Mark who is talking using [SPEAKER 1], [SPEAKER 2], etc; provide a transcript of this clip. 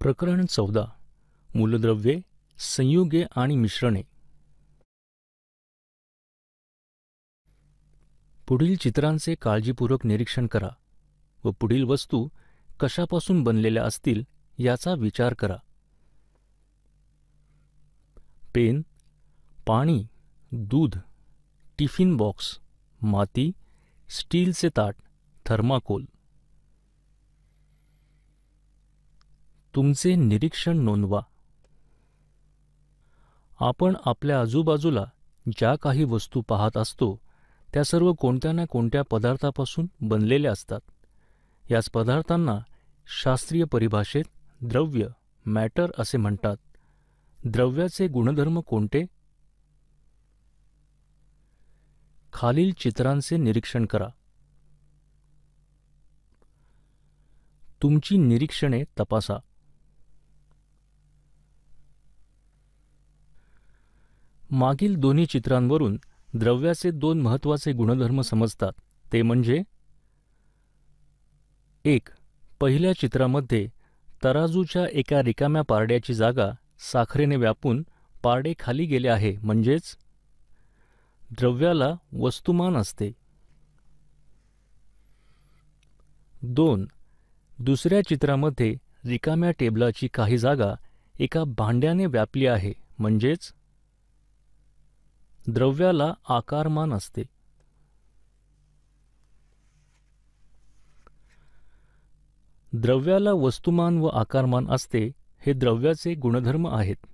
[SPEAKER 1] प्रकरण चौदा मूलद्रव्ये संयुगे आणि मिश्रणे पुढील चित्रांचे काळजीपूर्वक निरीक्षण करा व पुढील वस्तू कशापासून बनलेल्या असतील याचा विचार करा पेन पाणी दूध टिफिन बॉक्स माती स्टीलचे ताट थर्माकोल तुमचे निरीक्षण नोंदवा आपण आपल्या आजूबाजूला ज्या काही वस्तू पाहत असतो त्या सर्व कोणत्या ना कोणत्या पदार्थापासून बनलेल्या असतात याच पदार्थांना शास्त्रीय परिभाषेत द्रव्य मॅटर असे म्हणतात द्रव्याचे गुणधर्म कोणते खालील चित्रांचे निरीक्षण करा तुमची निरीक्षणे तपासा मागील दोन्ही चित्रांवरून द्रव्याचे दोन महत्त्वाचे गुणधर्म समजतात ते म्हणजे एक पहिल्या चित्रामध्ये तराजूच्या एका रिकाम्या पारड्याची जागा साखरेने व्यापून पारडे खाली गेले आहे म्हणजेच द्रव्याला वस्तुमान असते दोन दुसऱ्या चित्रामध्ये रिकाम्या टेबलाची काही जागा एका भांड्याने व्यापली आहे म्हणजेच द्रव्याला आकारमान असते द्रव्याला वस्तुमान व आकारमान असते हे द्रव्याचे गुणधर्म आहेत